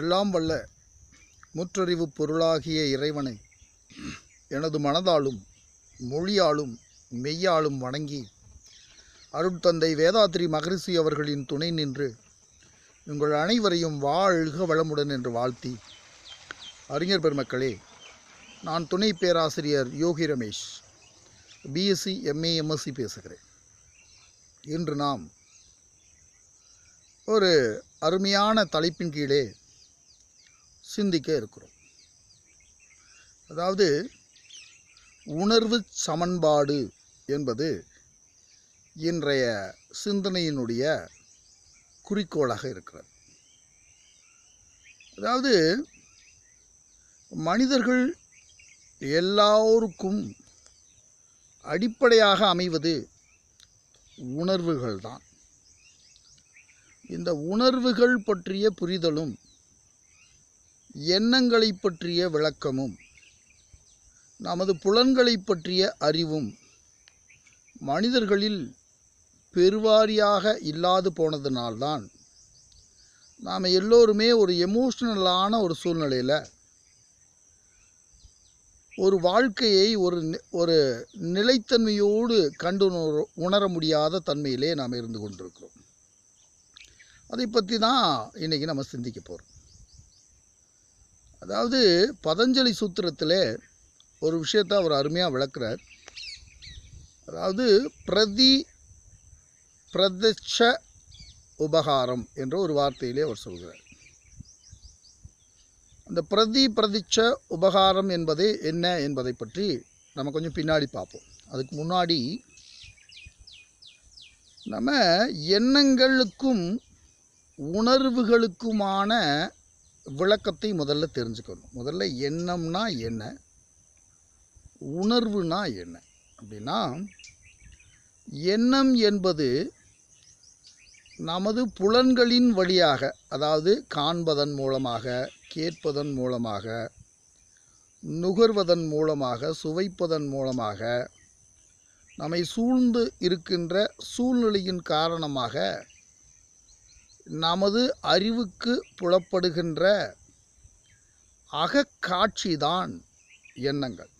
எல்லாம் வல்ல முற்றறிவு பொருளாகிய இறைவனை எனது மனதாலும் மொழியாலும் மெய்யாலும் வணங்கி அருட்தந்தை வேதாத்ரி மகரிஷி அவர்களின் துணை நின்று உங்கள் அனைவரையும் வாழ்க வளமுடன் என்று வாழ்த்தி அறிஞர் பெருமக்களே நான் துணை பேராசிரியர் Yogi Ramesh BSc MA MSc பேசுகிறேன் இன்று நாம் ஒரு அருமையான தலைப்பின் கீழே சிந்திக்க இருக்கிறோம் அதாவது உணர்வு சமன்பாடு என்பது இன்றைய சிந்தனையினுடைய குறிக்கோளாக இருக்கிறது அதாவது மனிதர்கள் எல்லோருக்கும் அடிப்படையாக அமைவது உணர்வுகள்தான் இந்த உணர்வுகள் பற்றிய புரிதலும் எண்ணங்களை பற்றிய விளக்கமும் நமது புலன்களை பற்றிய அறிவும் மனிதர்களில் பெருவாரியாக இல்லாது போனதுனால்தான் நாம் எல்லோருமே ஒரு எமோஷ்னலான ஒரு சூழ்நிலையில் ஒரு வாழ்க்கையை ஒரு ஒரு நிலைத்தன்மையோடு கண்டு உணர முடியாத தன்மையிலே நாம் இருந்து கொண்டிருக்கிறோம் அதை பற்றி தான் இன்றைக்கி நம்ம சிந்திக்க போகிறோம் அதாவது பதஞ்சலி சூத்திரத்தில் ஒரு விஷயத்தை அவர் அருமையாக விளக்குறார் அதாவது பிரதி பிரதட்ச உபகாரம் என்ற ஒரு வார்த்தையிலே அவர் சொல்கிறார் அந்த பிரதி பிரதிச்ச உபகாரம் என்பது என்ன என்பதை பற்றி நம்ம கொஞ்சம் பின்னாடி பார்ப்போம் அதுக்கு முன்னாடி நம்ம எண்ணங்களுக்கும் உணர்வுகளுக்குமான விளக்கத்தை முதல்ல தெரிஞ்சுக்கணும் முதல்ல எண்ணம்னா என்ன உணர்வுனா என்ன அப்படின்னா எண்ணம் என்பது நமது புலன்களின் வழியாக அதாவது காண்பதன் மூலமாக கேட்பதன் மூலமாக நுகர்வதன் மூலமாக சுவைப்பதன் மூலமாக நம்மை சூழ்ந்து இருக்கின்ற சூழ்நிலையின் காரணமாக நமது அறிவுக்கு புலப்படுகின்ற அகக்காட்சிதான் எண்ணங்கள்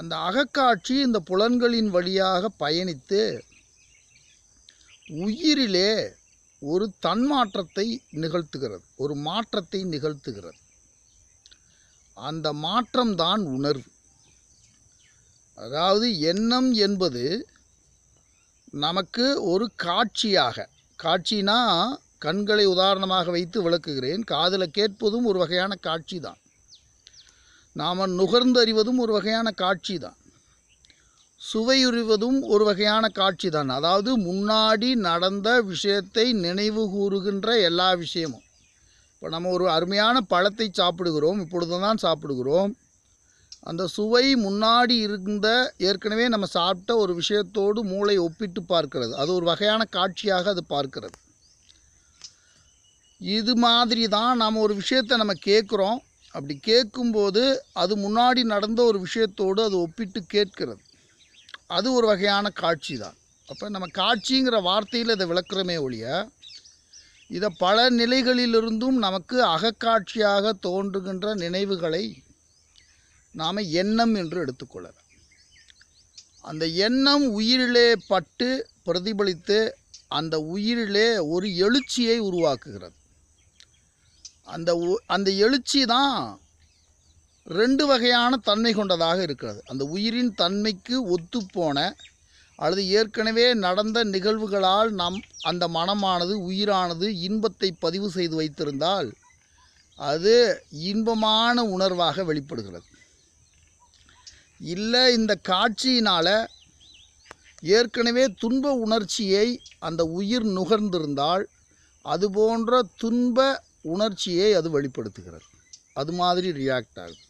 அந்த அகக்காட்சி இந்த புலன்களின் வழியாக பயணித்து உயிரிலே ஒரு தன்மாற்றத்தை நிகழ்த்துகிறது ஒரு மாற்றத்தை நிகழ்த்துகிறது அந்த மாற்றம்தான் உணர்வு அதாவது எண்ணம் என்பது நமக்கு ஒரு காட்சியாக காட்சினா கண்களை உதாரணமாக வைத்து விளக்குகிறேன் காதில் கேட்பதும் ஒரு வகையான காட்சி தான் நாம் நுகர்ந்தறிவதும் ஒரு வகையான காட்சி தான் சுவையுறிவதும் ஒரு வகையான காட்சி தான் அதாவது முன்னாடி நடந்த விஷயத்தை நினைவு கூறுகின்ற எல்லா விஷயமும் இப்போ நம்ம ஒரு அருமையான பழத்தை சாப்பிடுகிறோம் இப்பொழுது தான் சாப்பிடுகிறோம் அந்த சுவை முன்னாடி இருந்த ஏற்கனவே நம்ம சாப்பிட்ட ஒரு விஷயத்தோடு மூளை ஒப்பிட்டு பார்க்கிறது அது ஒரு வகையான காட்சியாக அது பார்க்கிறது இது மாதிரி தான் நாம் ஒரு விஷயத்தை நம்ம கேட்குறோம் அப்படி கேட்கும்போது அது முன்னாடி நடந்த ஒரு விஷயத்தோடு அது ஒப்பிட்டு கேட்கிறது அது ஒரு வகையான காட்சி தான் அப்போ நம்ம காட்சிங்கிற வார்த்தையில் இதை விளக்குறமே ஒழிய இதை பல நிலைகளிலிருந்தும் நமக்கு அகக்காட்சியாக தோன்றுகின்ற நினைவுகளை நாம் எண்ணம் என்று எடுத்துக்கொள்ளலாம் அந்த எண்ணம் உயிரிலே பட்டு பிரதிபலித்து அந்த உயிரிலே ஒரு எழுச்சியை உருவாக்குகிறது அந்த அந்த எழுச்சி தான் ரெண்டு வகையான தன்மை கொண்டதாக இருக்கிறது அந்த உயிரின் தன்மைக்கு ஒத்துப்போன அல்லது ஏற்கனவே நடந்த நிகழ்வுகளால் நம் அந்த மனமானது உயிரானது இன்பத்தை பதிவு செய்து வைத்திருந்தால் அது இன்பமான உணர்வாக வெளிப்படுகிறது இல்லை இந்த காட்சியினால் ஏற்கனவே துன்ப உணர்ச்சியை அந்த உயிர் நுகர்ந்திருந்தால் அது போன்ற துன்ப உணர்ச்சியை அது வெளிப்படுத்துகிறது அது மாதிரி ரியாக்ட் ஆகுது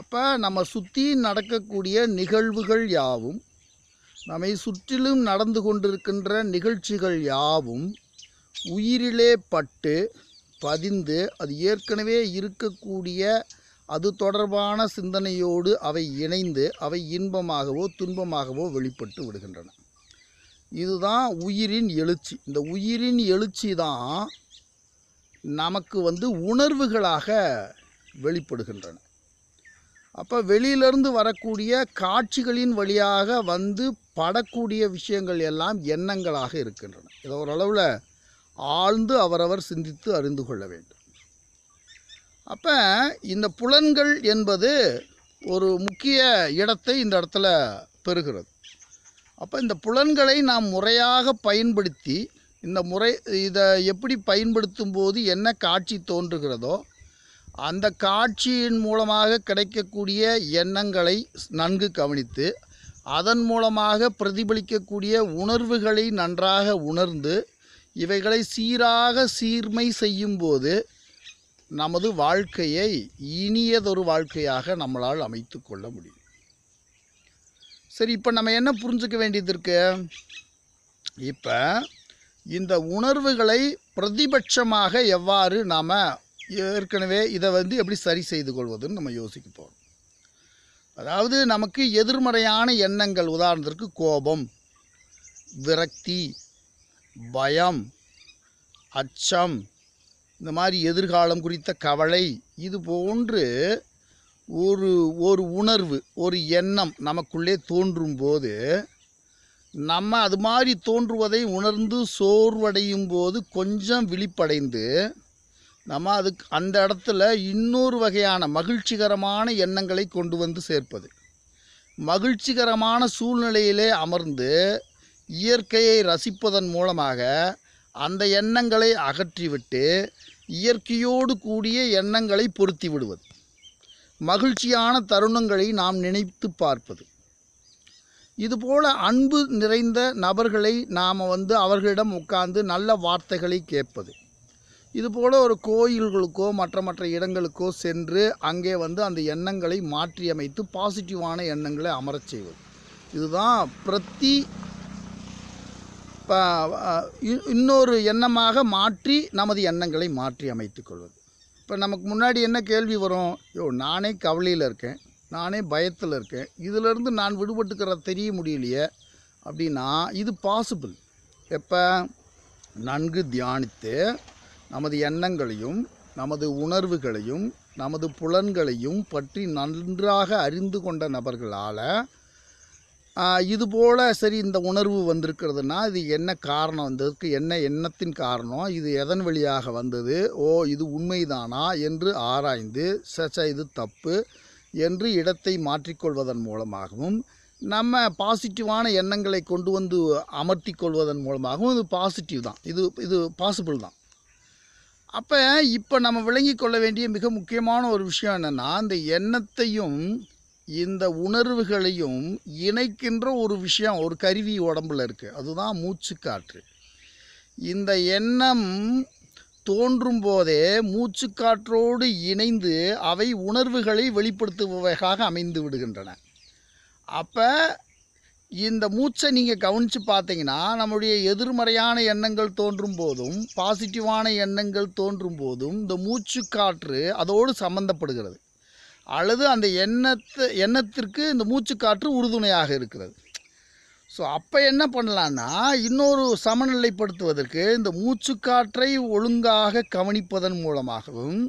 அப்போ நம்ம சுற்றி நடக்கக்கூடிய நிகழ்வுகள் யாவும் நம்மை சுற்றிலும் நடந்து கொண்டிருக்கின்ற நிகழ்ச்சிகள் யாவும் உயிரிலே பட்டு பதிந்து அது ஏற்கனவே இருக்கக்கூடிய அது தொடர்பான சிந்தனையோடு அவை இணைந்து அவை இன்பமாகவோ துன்பமாகவோ வெளிப்பட்டு விடுகின்றன இதுதான் உயிரின் எழுச்சி இந்த உயிரின் எழுச்சி தான் நமக்கு வந்து உணர்வுகளாக வெளிப்படுகின்றன அப்போ வெளியிலிருந்து வரக்கூடிய காட்சிகளின் வழியாக வந்து படக்கூடிய விஷயங்கள் எல்லாம் எண்ணங்களாக இருக்கின்றன இதை ஓரளவில் ஆழ்ந்து அவரவர் சிந்தித்து அறிந்து கொள்ள வேண்டும் அப்போ இந்த புலன்கள் என்பது ஒரு முக்கிய இடத்தை இந்த இடத்துல பெறுகிறது அப்போ இந்த புலன்களை நாம் முறையாக பயன்படுத்தி இந்த முறை இதை எப்படி பயன்படுத்தும் போது என்ன காட்சி தோன்றுகிறதோ அந்த காட்சியின் மூலமாக கிடைக்கக்கூடிய எண்ணங்களை நன்கு கவனித்து அதன் மூலமாக பிரதிபலிக்கக்கூடிய உணர்வுகளை நன்றாக உணர்ந்து இவைகளை சீராக சீர்மை செய்யும்போது நமது வாழ்க்கையை இனியதொரு வாழ்க்கையாக நம்மளால் அமைத்து கொள்ள முடியும் சரி இப்போ நம்ம என்ன புரிஞ்சுக்க வேண்டியது இருக்கு இப்போ இந்த உணர்வுகளை பிரதிபட்சமாக எவ்வாறு நாம் ஏற்கனவே இதை வந்து எப்படி சரி செய்து கொள்வதுன்னு நம்ம யோசிக்க போகிறோம் அதாவது நமக்கு எதிர்மறையான எண்ணங்கள் உதாரணத்திற்கு கோபம் விரக்தி பயம் அச்சம் இந்த மாதிரி எதிர்காலம் குறித்த கவலை இது போன்று ஒரு ஒரு உணர்வு ஒரு எண்ணம் நமக்குள்ளே தோன்றும் போது நம்ம அது மாதிரி தோன்றுவதை உணர்ந்து சோர்வடையும் போது கொஞ்சம் விழிப்படைந்து நம்ம அதுக்கு அந்த இடத்துல இன்னொரு வகையான மகிழ்ச்சிகரமான எண்ணங்களை கொண்டு வந்து சேர்ப்பது மகிழ்ச்சிகரமான சூழ்நிலையிலே அமர்ந்து இயற்கையை ரசிப்பதன் மூலமாக அந்த எண்ணங்களை அகற்றிவிட்டு இயற்கையோடு கூடிய எண்ணங்களை பொருத்தி விடுவது மகிழ்ச்சியான தருணங்களை நாம் நினைத்து பார்ப்பது இதுபோல் அன்பு நிறைந்த நபர்களை நாம் வந்து அவர்களிடம் உட்கார்ந்து நல்ல வார்த்தைகளை கேட்பது இதுபோல் ஒரு கோயில்களுக்கோ மற்ற மற்ற இடங்களுக்கோ சென்று அங்கே வந்து அந்த எண்ணங்களை மாற்றியமைத்து பாசிட்டிவான எண்ணங்களை அமரச் செய்வது இதுதான் பிரத்தி இன்னொரு எண்ணமாக மாற்றி நமது எண்ணங்களை மாற்றி அமைத்து கொள்வது இப்போ நமக்கு முன்னாடி என்ன கேள்வி வரும் யோ நானே கவலையில் இருக்கேன் நானே பயத்தில் இருக்கேன் இதிலிருந்து நான் விடுபட்டுக்கிற தெரிய முடியலையே அப்படின்னா இது பாசிபிள் எப்போ நன்கு தியானித்து நமது எண்ணங்களையும் நமது உணர்வுகளையும் நமது புலன்களையும் பற்றி நன்றாக அறிந்து கொண்ட நபர்களால் இதுபோல் சரி இந்த உணர்வு வந்திருக்கிறதுனா இது என்ன காரணம் வந்ததுக்கு என்ன எண்ணத்தின் காரணம் இது எதன் வழியாக வந்தது ஓ இது உண்மைதானா என்று ஆராய்ந்து சச்ச இது தப்பு என்று இடத்தை மாற்றிக்கொள்வதன் மூலமாகவும் நம்ம பாசிட்டிவான எண்ணங்களை கொண்டு வந்து அமர்த்தி கொள்வதன் மூலமாகவும் இது பாசிட்டிவ் தான் இது இது பாசிபிள் தான் அப்போ இப்போ நம்ம விளங்கி கொள்ள வேண்டிய மிக முக்கியமான ஒரு விஷயம் என்னென்னா அந்த எண்ணத்தையும் இந்த உணர்வுகளையும் இணைக்கின்ற ஒரு விஷயம் ஒரு கருவி உடம்பில் இருக்குது அதுதான் மூச்சுக்காற்று இந்த எண்ணம் தோன்றும் போதே மூச்சுக்காற்றோடு இணைந்து அவை உணர்வுகளை வெளிப்படுத்துபவையாக அமைந்து விடுகின்றன அப்போ இந்த மூச்சை நீங்கள் கவனித்து பார்த்தீங்கன்னா நம்முடைய எதிர்மறையான எண்ணங்கள் தோன்றும் போதும் பாசிட்டிவான எண்ணங்கள் தோன்றும் போதும் இந்த மூச்சுக்காற்று அதோடு சம்மந்தப்படுகிறது அல்லது அந்த எண்ணத்தை எண்ணத்திற்கு இந்த மூச்சுக்காற்று உறுதுணையாக இருக்கிறது ஸோ அப்போ என்ன பண்ணலான்னா இன்னொரு சமநிலைப்படுத்துவதற்கு இந்த மூச்சுக்காற்றை ஒழுங்காக கவனிப்பதன் மூலமாகவும்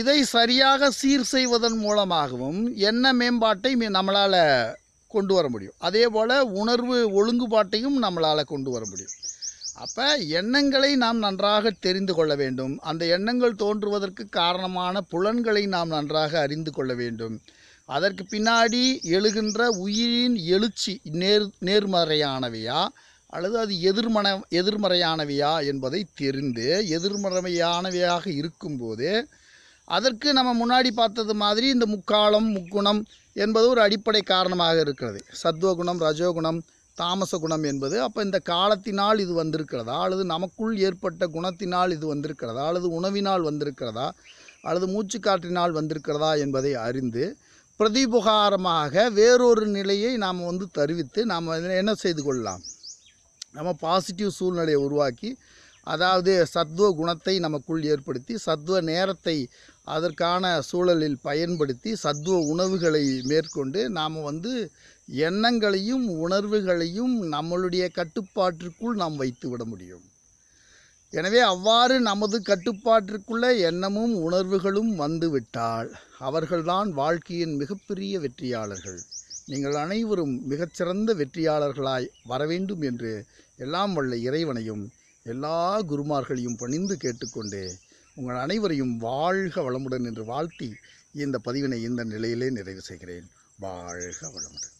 இதை சரியாக சீர் செய்வதன் மூலமாகவும் எண்ண மேம்பாட்டை நம்மளால் கொண்டு வர முடியும் அதே போல் உணர்வு ஒழுங்குபாட்டையும் நம்மளால் கொண்டு வர முடியும் அப்போ எண்ணங்களை நாம் நன்றாக தெரிந்து கொள்ள வேண்டும் அந்த எண்ணங்கள் தோன்றுவதற்கு காரணமான புலன்களை நாம் நன்றாக அறிந்து கொள்ள வேண்டும் அதற்கு பின்னாடி எழுகின்ற உயிரின் எழுச்சி நேர் நேர்மறையானவையா அல்லது அது எதிர்மன எதிர்மறையானவையா என்பதை தெரிந்து எதிர்மறையானவையாக இருக்கும்போது அதற்கு நம்ம முன்னாடி பார்த்தது மாதிரி இந்த முக்காலம் முக்குணம் என்பது ஒரு அடிப்படை காரணமாக இருக்கிறது சத்துவகுணம் ரஜோகுணம் தாமச குணம் என்பது அப்போ இந்த காலத்தினால் இது வந்திருக்கிறதா அல்லது நமக்குள் ஏற்பட்ட குணத்தினால் இது வந்திருக்கிறதா அல்லது உணவினால் வந்திருக்கிறதா அல்லது மூச்சுக்காற்றினால் வந்திருக்கிறதா என்பதை அறிந்து பிரதிபுகாரமாக வேறொரு நிலையை நாம் வந்து தருவித்து நாம் என்ன செய்து கொள்ளலாம் நம்ம பாசிட்டிவ் சூழ்நிலையை உருவாக்கி அதாவது சத்வ குணத்தை நமக்குள் ஏற்படுத்தி சத்வ நேரத்தை அதற்கான சூழலில் பயன்படுத்தி சத்வ உணவுகளை மேற்கொண்டு நாம் வந்து எண்ணங்களையும் உணர்வுகளையும் நம்மளுடைய கட்டுப்பாட்டிற்குள் நாம் வைத்து விட முடியும் எனவே அவ்வாறு நமது கட்டுப்பாட்டிற்குள்ளே எண்ணமும் உணர்வுகளும் வந்துவிட்டால் அவர்கள்தான் வாழ்க்கையின் மிகப்பெரிய வெற்றியாளர்கள் நீங்கள் அனைவரும் மிகச்சிறந்த வெற்றியாளர்களாய் வர வேண்டும் என்று எல்லாம் வல்ல இறைவனையும் எல்லா குருமார்களையும் பணிந்து கேட்டுக்கொண்டே உங்கள் அனைவரையும் வாழ்க வளமுடன் என்று வாழ்த்தி இந்த பதிவினை இந்த நிலையிலே நிறைவு செய்கிறேன் வாழ்க வளமுடன்